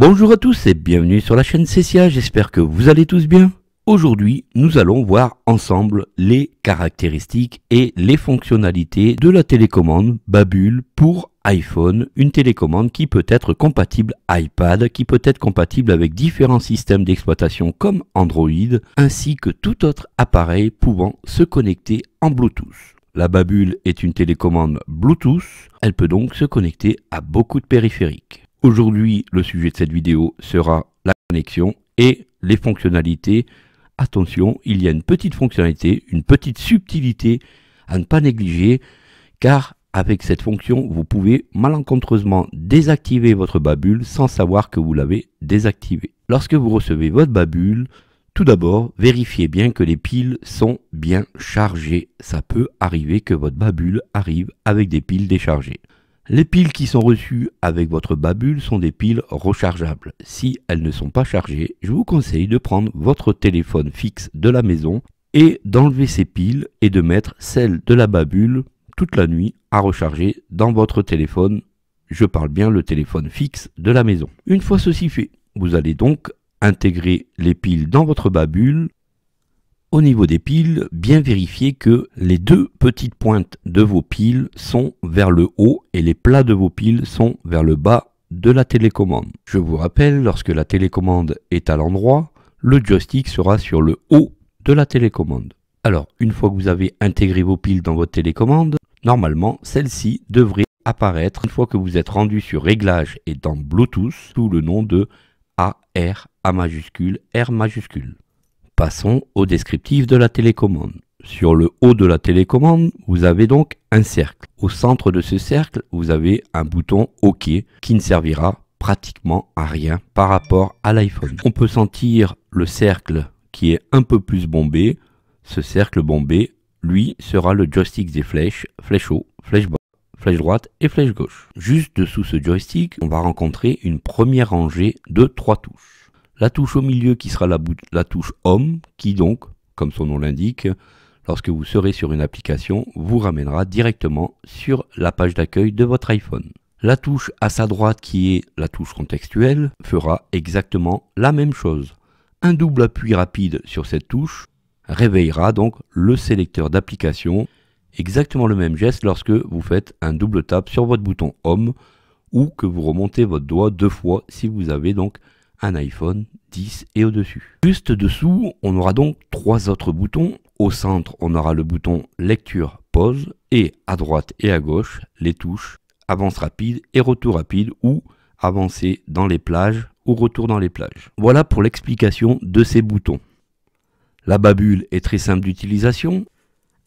Bonjour à tous et bienvenue sur la chaîne Cessia, j'espère que vous allez tous bien. Aujourd'hui, nous allons voir ensemble les caractéristiques et les fonctionnalités de la télécommande babule pour iPhone, une télécommande qui peut être compatible iPad, qui peut être compatible avec différents systèmes d'exploitation comme Android, ainsi que tout autre appareil pouvant se connecter en Bluetooth. La Babule est une télécommande Bluetooth, elle peut donc se connecter à beaucoup de périphériques. Aujourd'hui, le sujet de cette vidéo sera la connexion et les fonctionnalités. Attention, il y a une petite fonctionnalité, une petite subtilité à ne pas négliger, car avec cette fonction, vous pouvez malencontreusement désactiver votre babule sans savoir que vous l'avez désactivé Lorsque vous recevez votre babule, tout d'abord, vérifiez bien que les piles sont bien chargées. Ça peut arriver que votre babule arrive avec des piles déchargées. Les piles qui sont reçues avec votre Babule sont des piles rechargeables. Si elles ne sont pas chargées, je vous conseille de prendre votre téléphone fixe de la maison et d'enlever ces piles et de mettre celles de la Babule toute la nuit à recharger dans votre téléphone. Je parle bien le téléphone fixe de la maison. Une fois ceci fait, vous allez donc intégrer les piles dans votre Babule au niveau des piles, bien vérifier que les deux petites pointes de vos piles sont vers le haut et les plats de vos piles sont vers le bas de la télécommande. Je vous rappelle, lorsque la télécommande est à l'endroit, le joystick sera sur le haut de la télécommande. Alors, une fois que vous avez intégré vos piles dans votre télécommande, normalement, celle-ci devrait apparaître une fois que vous êtes rendu sur Réglages et dans Bluetooth sous le nom de AR A majuscule R majuscule passons au descriptif de la télécommande. Sur le haut de la télécommande, vous avez donc un cercle. Au centre de ce cercle, vous avez un bouton OK qui ne servira pratiquement à rien par rapport à l'iPhone. On peut sentir le cercle qui est un peu plus bombé. Ce cercle bombé, lui, sera le joystick des flèches, flèche haut, flèche bas, flèche droite et flèche gauche. Juste dessous ce joystick, on va rencontrer une première rangée de trois touches. La touche au milieu qui sera la, touche Home, qui donc, comme son nom l'indique, lorsque vous serez sur une application, vous ramènera directement sur la page d'accueil de votre iPhone. La touche à sa droite qui est la touche contextuelle fera exactement la même chose. Un double appui rapide sur cette touche réveillera donc le sélecteur d'application. Exactement le même geste lorsque vous faites un double tap sur votre bouton Home ou que vous remontez votre doigt deux fois si vous avez donc un iPhone 10 et au-dessus. Juste dessous, on aura donc trois autres boutons. Au centre, on aura le bouton lecture, pause, et à droite et à gauche, les touches avance rapide et retour rapide ou avancer dans les plages ou retour dans les plages. Voilà pour l'explication de ces boutons. La babule est très simple d'utilisation.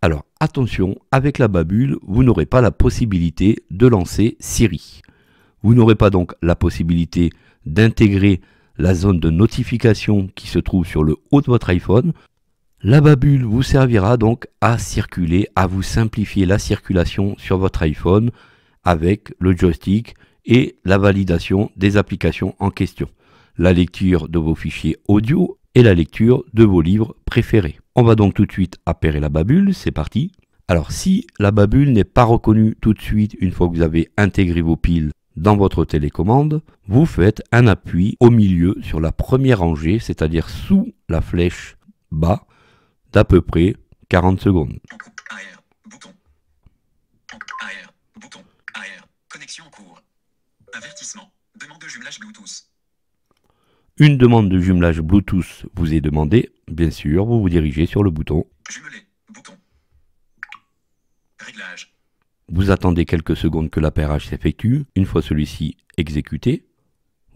Alors attention, avec la babule, vous n'aurez pas la possibilité de lancer Siri. Vous n'aurez pas donc la possibilité d'intégrer la zone de notification qui se trouve sur le haut de votre iPhone. La babule vous servira donc à circuler, à vous simplifier la circulation sur votre iPhone avec le joystick et la validation des applications en question, la lecture de vos fichiers audio et la lecture de vos livres préférés. On va donc tout de suite appairer la babule, c'est parti. Alors si la babule n'est pas reconnue tout de suite une fois que vous avez intégré vos piles dans votre télécommande, vous faites un appui au milieu sur la première rangée, c'est-à-dire sous la flèche bas, d'à peu près 40 secondes. Une demande de jumelage Bluetooth vous est demandée. Bien sûr, vous vous dirigez sur le bouton. Jumeler. Bouton. Réglage. Vous attendez quelques secondes que l'appairage s'effectue. Une fois celui-ci exécuté,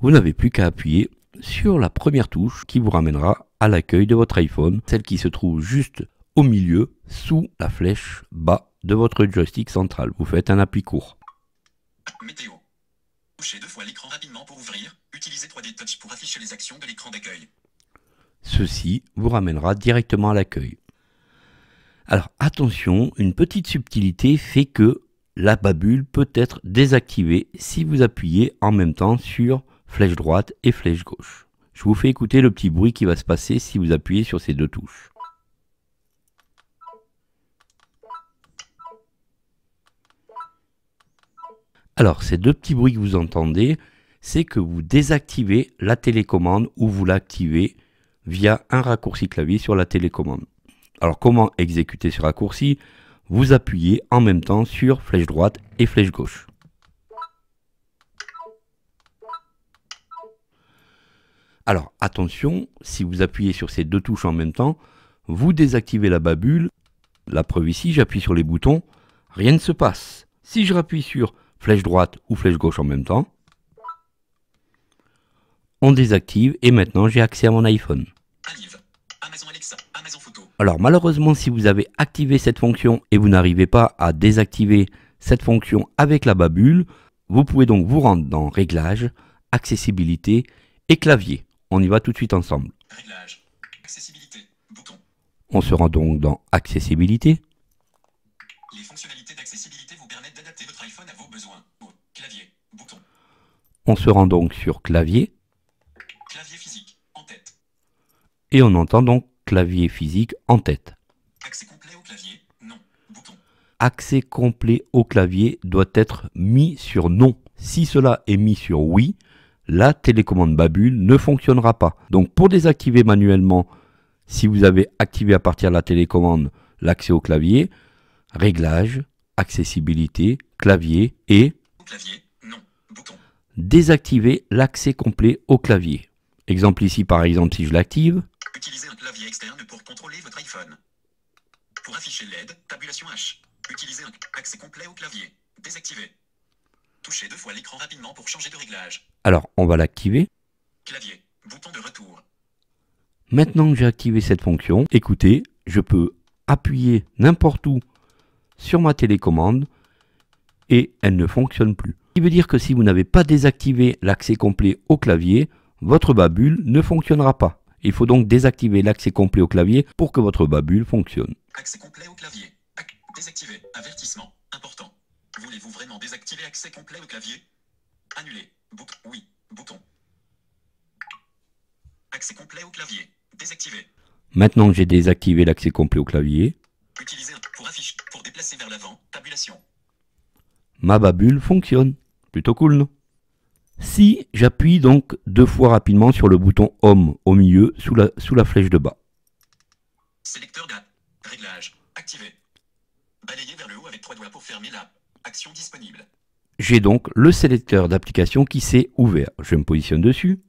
vous n'avez plus qu'à appuyer sur la première touche qui vous ramènera à l'accueil de votre iPhone, celle qui se trouve juste au milieu, sous la flèche bas de votre joystick central. Vous faites un appui court. Météo. Touchez deux fois l'écran rapidement pour ouvrir. Utilisez 3D Touch pour afficher les actions de l'écran d'accueil. Ceci vous ramènera directement à l'accueil. Alors attention, une petite subtilité fait que la babule peut être désactivée si vous appuyez en même temps sur flèche droite et flèche gauche. Je vous fais écouter le petit bruit qui va se passer si vous appuyez sur ces deux touches. Alors ces deux petits bruits que vous entendez, c'est que vous désactivez la télécommande ou vous l'activez via un raccourci clavier sur la télécommande. Alors comment exécuter ce raccourci vous appuyez en même temps sur flèche droite et flèche gauche. Alors attention, si vous appuyez sur ces deux touches en même temps, vous désactivez la babule. La preuve ici, j'appuie sur les boutons, rien ne se passe. Si je rappuie sur flèche droite ou flèche gauche en même temps, on désactive et maintenant j'ai accès à mon iPhone. Alors malheureusement, si vous avez activé cette fonction et vous n'arrivez pas à désactiver cette fonction avec la babule, vous pouvez donc vous rendre dans Réglages, Accessibilité et Clavier. On y va tout de suite ensemble. On se rend donc dans Accessibilité. Les fonctionnalités d'accessibilité vous permettent d'adapter votre iPhone à vos besoins. On se rend donc sur Clavier. et on entend donc clavier physique en tête. Accès complet au clavier, non. Bouton. Accès complet au clavier doit être mis sur non. Si cela est mis sur oui, la télécommande Babule ne fonctionnera pas. Donc pour désactiver manuellement, si vous avez activé à partir de la télécommande l'accès au clavier, réglage, accessibilité, clavier et désactiver l'accès complet au clavier. Exemple ici par exemple si je l'active, Utilisez un clavier externe pour contrôler votre iPhone. Pour afficher l'aide, tabulation H. Utilisez un accès complet au clavier. Désactivez. Touchez deux fois l'écran rapidement pour changer de réglage. Alors, on va l'activer. Clavier, bouton de retour. Maintenant que j'ai activé cette fonction, écoutez, je peux appuyer n'importe où sur ma télécommande et elle ne fonctionne plus. Ce qui veut dire que si vous n'avez pas désactivé l'accès complet au clavier, votre babule ne fonctionnera pas. Il faut donc désactiver l'accès complet au clavier pour que votre babule fonctionne. Accès complet au clavier. Ac désactiver. Avertissement. Important. Voulez-vous vraiment désactiver accès complet au clavier Annuler. oui. Bouton. Accès complet au clavier. Désactiver. Maintenant que j'ai désactivé l'accès complet au clavier, utiliser pour afficher, pour déplacer vers l'avant, tabulation. Ma babule fonctionne. Plutôt cool, non si j'appuie donc deux fois rapidement sur le bouton Home au milieu, sous la, flèche de bas. J'ai donc le sélecteur d'application qui s'est ouvert. Je me positionne dessus.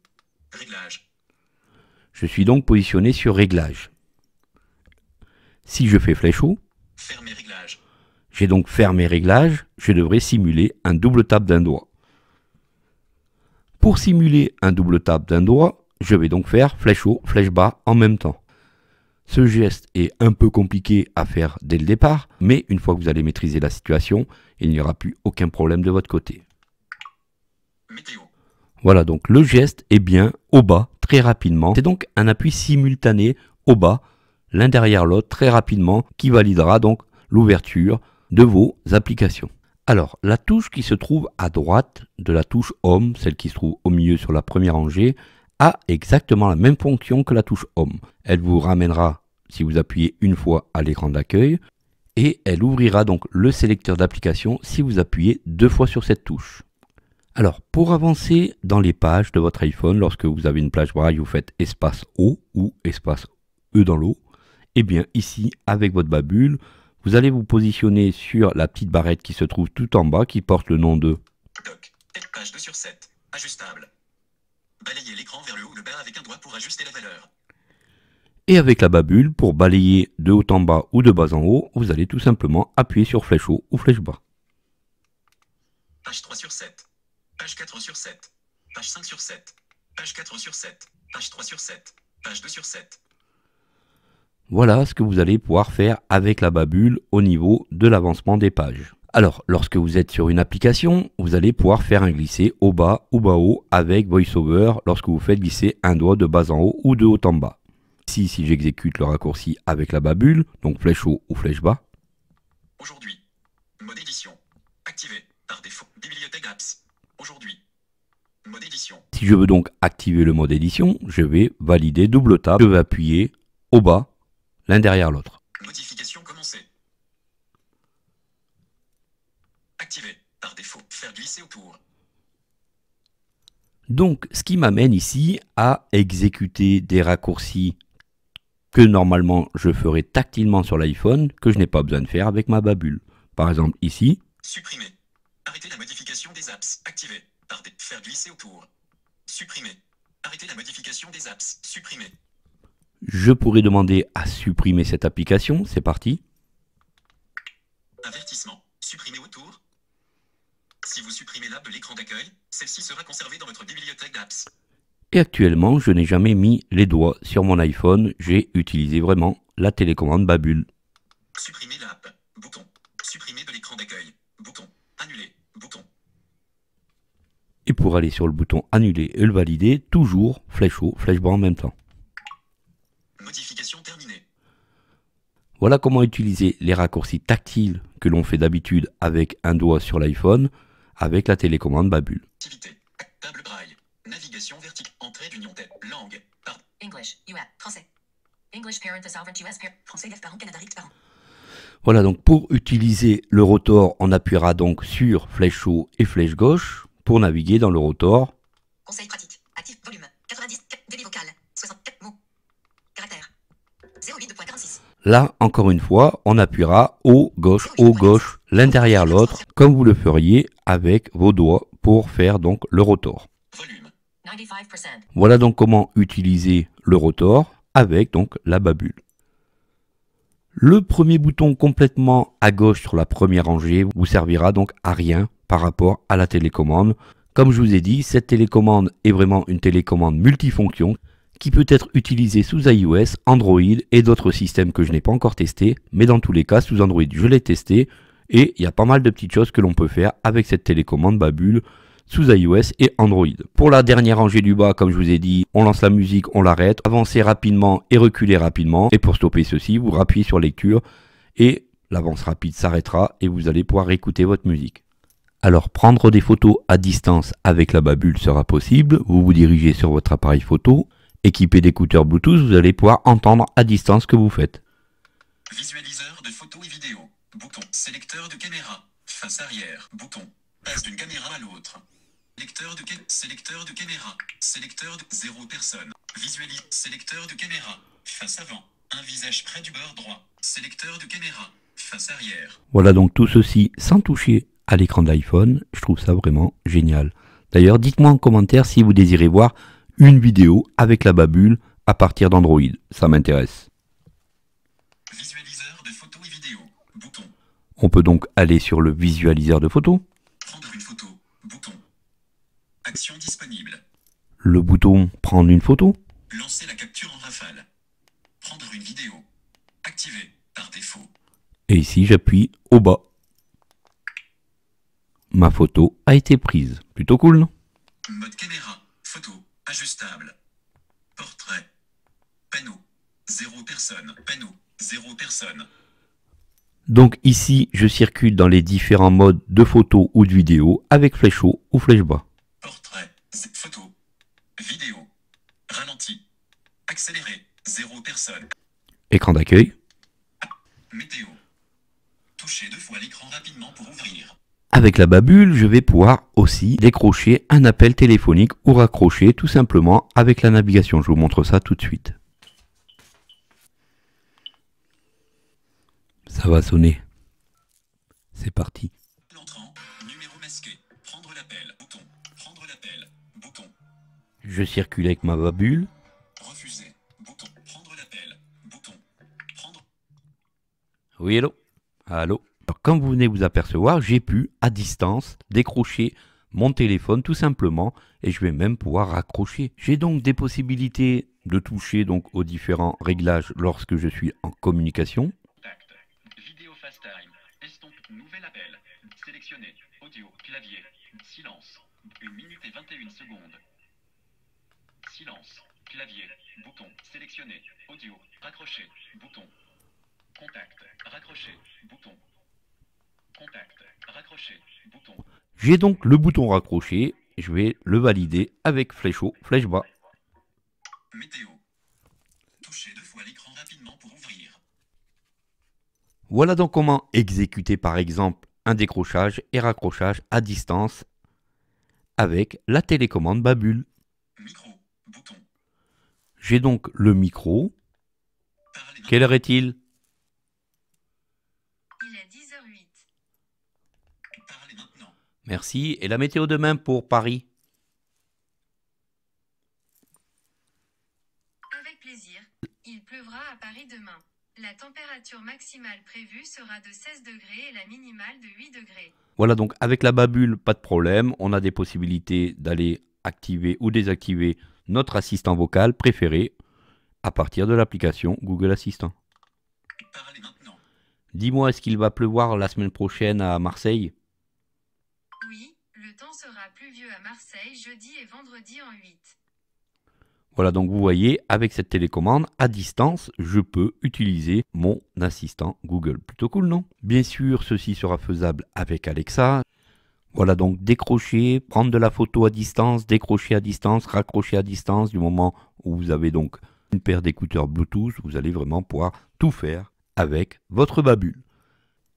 Je suis donc positionné sur Réglage. Si je fais flèche haut. J'ai donc fermé réglage. Je devrais simuler un double tape d'un doigt. Pour simuler un double tap d'un doigt, je vais donc faire flèche haut, flèche bas en même temps. Ce geste est un peu compliqué à faire dès le départ, mais une fois que vous allez maîtriser la situation, il n'y aura plus aucun problème de votre côté. Voilà, donc le geste est bien au bas, très rapidement. C'est donc un appui simultané au bas, l'un derrière l'autre, très rapidement, qui validera donc l'ouverture de vos applications. Alors, la touche qui se trouve à droite de la touche Home, celle qui se trouve au milieu sur la première rangée, a exactement la même fonction que la touche Home. Elle vous ramènera, si vous appuyez une fois, à l'écran d'accueil, et elle ouvrira donc le sélecteur d'application si vous appuyez deux fois sur cette touche. Alors, pour avancer dans les pages de votre iPhone, lorsque vous avez une plage braille, vous faites espace O ou espace E dans l'eau. Et eh bien ici, avec votre babule, vous allez vous positionner sur la petite barrette qui se trouve tout en bas qui porte le nom de Doc. Page 2 sur 7. Ajustable. Balayez l'écran vers le haut ou le bas avec un doigt pour ajuster la valeur. Et avec la babule, pour balayer de haut en bas ou de bas en haut, vous allez tout simplement appuyer sur flèche haut ou flèche bas. Page 3 sur 7. Page 4 sur 7. Page 5 sur 7. Page 4 sur 7. Page 3 sur 7. Page 2 sur 7. Voilà ce que vous allez pouvoir faire avec la babule au niveau de l'avancement des pages. Alors, lorsque vous êtes sur une application, vous allez pouvoir faire un glisser au bas ou bas haut avec VoiceOver lorsque vous faites glisser un doigt de bas en haut ou de haut en bas. Ici, si j'exécute le raccourci avec la babule, donc flèche haut ou flèche bas. Aujourd'hui, mode édition, activé par défaut, bibliothèque Aujourd'hui, mode édition. Si je veux donc activer le mode édition, je vais valider double tap. je vais appuyer au bas l'un derrière l'autre. Modification commencée. Activé. Par défaut, faire glisser autour. Donc, ce qui m'amène ici à exécuter des raccourcis que normalement je ferai tactilement sur l'iPhone, que je n'ai pas besoin de faire avec ma babule. Par exemple, ici. Supprimer. Arrêter la modification des apps. Activer. Par faire glisser autour. Supprimer. Arrêter la modification des apps. Supprimer. Je pourrais demander à supprimer cette application. C'est parti. Avertissement. Si vous supprimez de l'écran d'accueil, celle-ci sera conservée dans votre bibliothèque d'apps. Et actuellement, je n'ai jamais mis les doigts sur mon iPhone. J'ai utilisé vraiment la télécommande Babule. Supprimer l'app. Bouton. Supprimer de l'écran d'accueil. Bouton. Annuler. Bouton. Et pour aller sur le bouton annuler et le valider, toujours flèche haut, flèche bas en même temps. Modification terminée. Voilà comment utiliser les raccourcis tactiles que l'on fait d'habitude avec un doigt sur l'iPhone avec la télécommande Babule. Activité. Table braille. Navigation verticale. Entrée d'union tête. Langue. pardon. English. US. Français. English parent sovereign. US parent. Français parent Canada parent. Voilà donc pour utiliser le rotor, on appuiera donc sur flèche haut et flèche gauche pour naviguer dans le rotor. Conseil pratique. Actif volume 90 Là, encore une fois, on appuiera haut, gauche, haut, gauche, l'un derrière l'autre, comme vous le feriez avec vos doigts pour faire donc le rotor. Voilà donc comment utiliser le rotor avec donc la babule. Le premier bouton complètement à gauche sur la première rangée vous servira donc à rien par rapport à la télécommande. Comme je vous ai dit, cette télécommande est vraiment une télécommande multifonction qui peut être utilisé sous iOS, Android et d'autres systèmes que je n'ai pas encore testé, mais dans tous les cas sous Android je l'ai testé et il y a pas mal de petites choses que l'on peut faire avec cette télécommande Babule sous iOS et Android. Pour la dernière rangée du bas, comme je vous ai dit, on lance la musique, on l'arrête, avancez rapidement et reculez rapidement. Et pour stopper ceci, vous rappuyez sur lecture et l'avance rapide s'arrêtera et vous allez pouvoir écouter votre musique. Alors prendre des photos à distance avec la babule sera possible, vous vous dirigez sur votre appareil photo, Équipé d'écouteurs Bluetooth, vous allez pouvoir entendre à distance ce que vous faites. Visualiseur de photos et vidéos. Bouton. Sélecteur de caméra. Face arrière. Bouton. Passe d'une caméra à l'autre. Lecteur de, sélecteur de caméra. Sélecteur de zéro personne. visualiseur Sélecteur de caméra. Face avant. Un visage près du bord droit. Sélecteur de caméra. Face arrière. Voilà donc tout ceci sans toucher à l'écran d'iPhone. Je trouve ça vraiment génial. D'ailleurs, dites-moi en commentaire si vous désirez voir une vidéo avec la babule à partir d'Android. Ça m'intéresse. Visualiseur de photos et vidéos. Bouton. On peut donc aller sur le visualiseur de photos. Prendre une photo. Bouton. Action disponible. Le bouton Prendre une photo. Lancer la capture en rafale. Prendre une vidéo. Activé par défaut. Et ici, j'appuie au bas. Ma photo a été prise. Plutôt cool, non Mode caméra. Ajustable. Portrait. Panneau. Zéro personne. Panneau. Zéro personne. Donc ici, je circule dans les différents modes de photo ou de vidéo avec flèche haut ou flèche bas. Portrait. Photo. Vidéo. Ralenti. Accéléré. Zéro personne. Écran d'accueil. Météo. Touchez deux fois l'écran rapidement pour ouvrir. Avec la babule, je vais pouvoir aussi décrocher un appel téléphonique ou raccrocher tout simplement avec la navigation. Je vous montre ça tout de suite. Ça va sonner. C'est parti. Je circule avec ma babule. Refuser, bouton. Prendre bouton. Oui, hello. Allô comme vous venez vous apercevoir, j'ai pu, à distance, décrocher mon téléphone tout simplement et je vais même pouvoir raccrocher. J'ai donc des possibilités de toucher donc aux différents réglages lorsque je suis en communication. Contact, vidéo fast time, estompe, nouvel appel, sélectionné, audio, clavier, silence, 1 minute et 21 secondes. Silence, clavier, bouton, sélectionné, audio, raccroché, bouton. Contact, raccroché, bouton, j'ai donc le bouton raccroché. Je vais le valider avec flèche haut, flèche bas. Voilà donc comment exécuter par exemple un décrochage et raccrochage à distance avec la télécommande Babule. Micro, J'ai donc le micro. Quelle heure est-il Merci. Et la météo demain pour Paris Avec plaisir. Il pleuvra à Paris demain. La température maximale prévue sera de 16 degrés et la minimale de 8 degrés. Voilà donc avec la babule, pas de problème. On a des possibilités d'aller activer ou désactiver notre assistant vocal préféré à partir de l'application Google Assistant. Dis-moi, est-ce qu'il va pleuvoir la semaine prochaine à Marseille temps sera pluvieux à Marseille jeudi et vendredi en 8. Voilà, donc vous voyez, avec cette télécommande, à distance, je peux utiliser mon assistant Google. Plutôt cool, non Bien sûr, ceci sera faisable avec Alexa. Voilà, donc décrocher, prendre de la photo à distance, décrocher à distance, raccrocher à distance. Du moment où vous avez donc une paire d'écouteurs Bluetooth, vous allez vraiment pouvoir tout faire avec votre babule.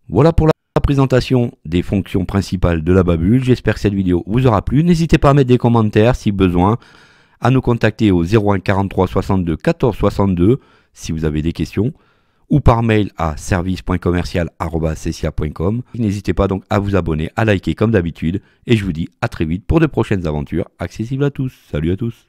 Voilà pour la présentation des fonctions principales de la Babule. J'espère que cette vidéo vous aura plu. N'hésitez pas à mettre des commentaires si besoin, à nous contacter au 01 43 62 14 62 si vous avez des questions ou par mail à service.commercial.com. N'hésitez pas donc à vous abonner, à liker comme d'habitude et je vous dis à très vite pour de prochaines aventures accessibles à tous. Salut à tous